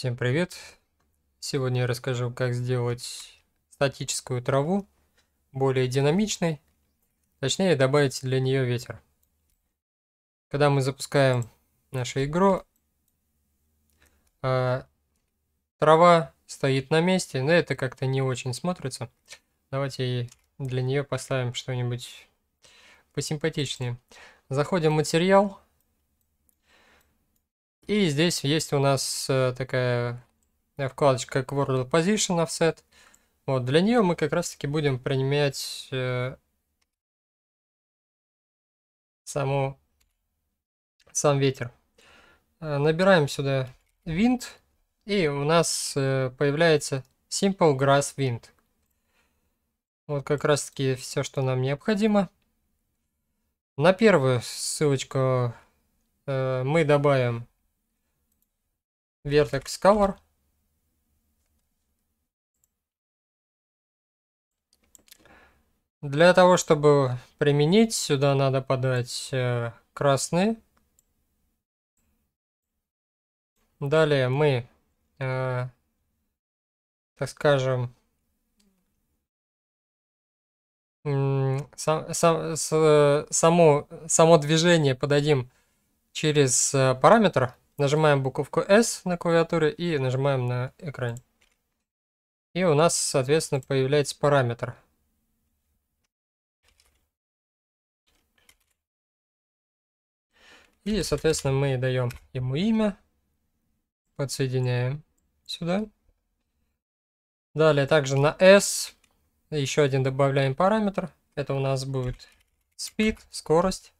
Всем привет! Сегодня я расскажу, как сделать статическую траву более динамичной, точнее добавить для нее ветер. Когда мы запускаем нашу игру, а, трава стоит на месте, но это как-то не очень смотрится. Давайте для нее поставим что-нибудь посимпатичнее. Заходим в материал, и здесь есть у нас э, такая э, вкладочка как World Position Offset. Вот, для нее мы как раз таки будем принимать э, саму, сам ветер. Набираем сюда wind, и у нас появляется Simple Grass Wind. Вот как раз таки все, что нам необходимо. На первую ссылочку э, мы добавим Vertex Cover. Для того, чтобы применить, сюда надо подать э, красный. Далее мы, э, так скажем, сам, сам, с, само, само движение подадим через э, параметр Нажимаем буковку S на клавиатуре и нажимаем на экран И у нас, соответственно, появляется параметр. И, соответственно, мы даем ему имя. Подсоединяем сюда. Далее также на S еще один добавляем параметр. Это у нас будет speed, скорость.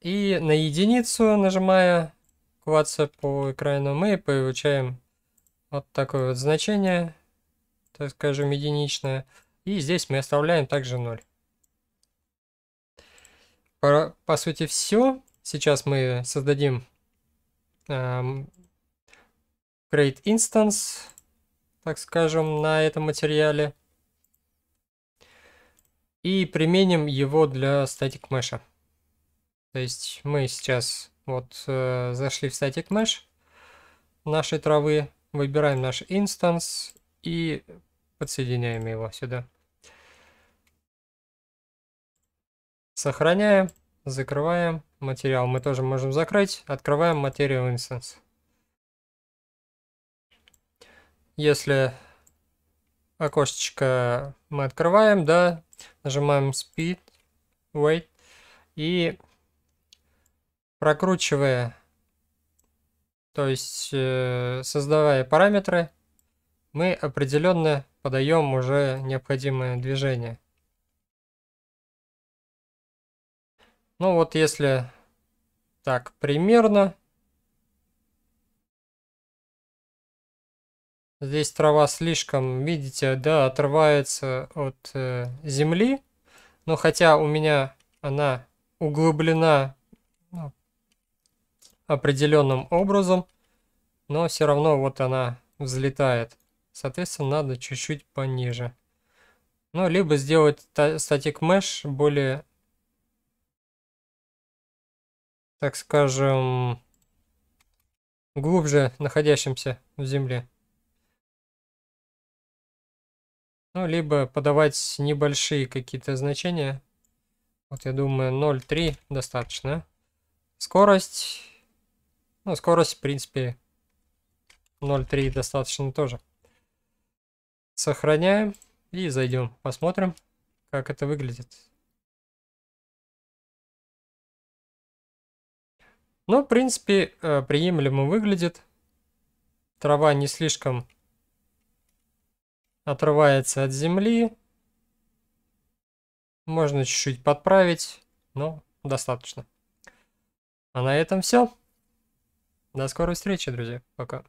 И на единицу, нажимая кваться по экрану, мы получаем вот такое вот значение, так скажем, единичное. И здесь мы оставляем также 0. По, по сути все. Сейчас мы создадим эм, create instance, так скажем, на этом материале. И применим его для static mesh. То есть мы сейчас вот э, зашли в static mesh нашей травы, выбираем наш инстанс и подсоединяем его сюда. Сохраняем, закрываем материал. Мы тоже можем закрыть. Открываем материал Instance. Если окошечко мы открываем, да, нажимаем speed, wait, и прокручивая, то есть э, создавая параметры, мы определенно подаем уже необходимое движение. Ну вот если так примерно, здесь трава слишком, видите, да, отрывается от э, земли, но хотя у меня она углублена определенным образом, но все равно вот она взлетает. Соответственно, надо чуть-чуть пониже. Ну, либо сделать статик mesh более, так скажем, глубже находящимся в земле. Ну, либо подавать небольшие какие-то значения. Вот я думаю 0,3 достаточно. Скорость ну, скорость, в принципе, 0.3 достаточно тоже. Сохраняем и зайдем. Посмотрим, как это выглядит. Ну, в принципе, э, приемлемо выглядит. Трава не слишком отрывается от земли. Можно чуть-чуть подправить, но достаточно. А на этом все. До скорой встречи, друзья. Пока.